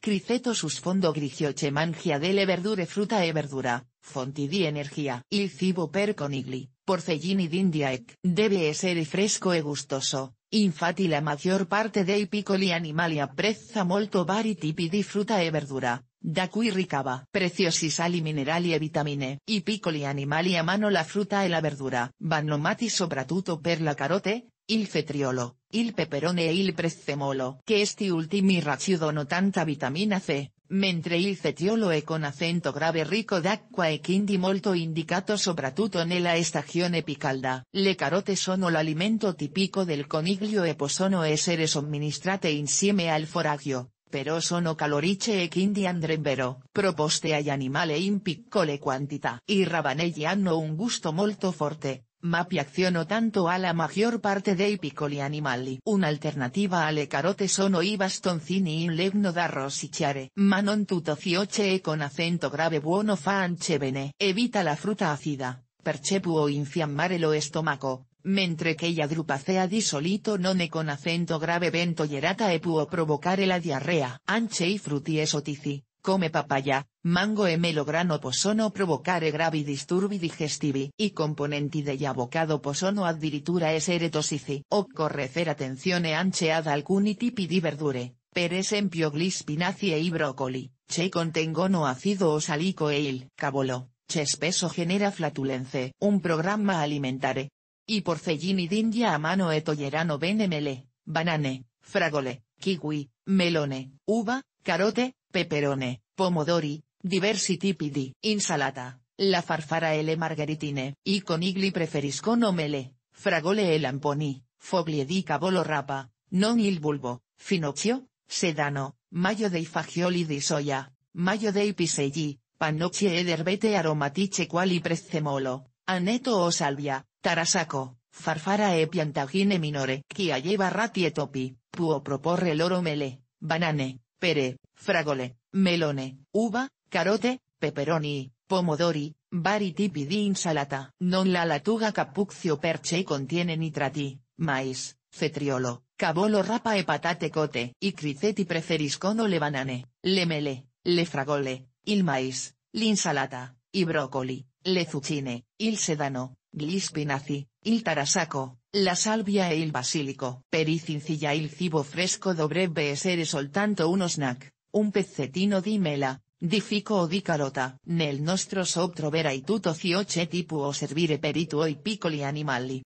Criceto sus fondo grigioche mangia delle verdure fruta e verdura, fonti di energia. Il cibo per conigli, porcellini d'India Debe Deve essere fresco e gustoso, infatti la maggior parte dei piccoli animali apprezza molto vari tipi di fruta e verdura. Da cui ricava preziosi sali minerali e vitamine. I piccoli animali amano la fruta e la verdura. Vanno soprattutto per la carote, il fetriolo, il peperone e il prezzemolo. Che esti ultimi no tanta vitamina C, mentre il fetriolo è con acento grave ricco d'acqua e quindi molto indicato soprattutto nella stagione picalda. Le carote sono l'alimento tipico del coniglio e possono essere somministrate insieme al foraggio pero sono caloriche e quindi andrebbero proposte agli animali in piccole quantità. I ravanelli hanno un gusto molto forte, acciono tanto a la mayor parte dei piccoli animali. Una a alle carote sono i bastoncini in legno da rosicciare. Ma non tutto e con acento grave buono fa anche bene. Evita la fruta acida, perché può infiammare lo stomaco, mentre che ya drupacea di solito non e con acento grave vento tollerata e può provocare la diarrea. Anche i frutti esotici, come papaya, mango e melograno posono provocare gravi disturbi digestivi i componenti de avocado posono addirittura essere tossici. Occorre fare attenzione anche ad alcuni tipi di verdure, per esempio gli spinaci e i broccoli, che contengono acido o salico e il cavolo, che spesso genera flatulenze. Un programma alimentare. I porcellini d'India a mano e tollerano bene mele, banane, fragole, kiwi, melone, uva, carote, peperone, pomodori, diversi tipi insalata, la farfara e le margheritine, i conigli preferiscono mele, fragole e lamponi, foglie di cavolo rapa, non il bulbo, finocchio, sedano, mayo dei fagioli di soia, mayo dei piselli, pannocchie ed erbete aromatiche quali prezzemolo, aneto o salvia, tarasaco, farfara e piantagine minore, chia lleva rati e topi, può proporre loro mele, banane, pere, fragole, melone, uva, carote, peperoni, pomodori, vari tipi di insalata. Non la latuga capuccio perche contiene nitrati, mais, cetriolo, cabolo rapa e patate cote. y criceti preferiscono le banane, le mele, le fragole, il mais, l'insalata, y brócoli, le zucchine, il sedano, Glispinaci, il tarasaco, la salvia e il basilico. pericincilla il cibo fresco dovrebbe essere soltanto uno snack, un pezzettino di mela, di fico o di carota. Nel nostro shop troverai tutto ciò che tipo o servire perito i tuoi piccoli animali.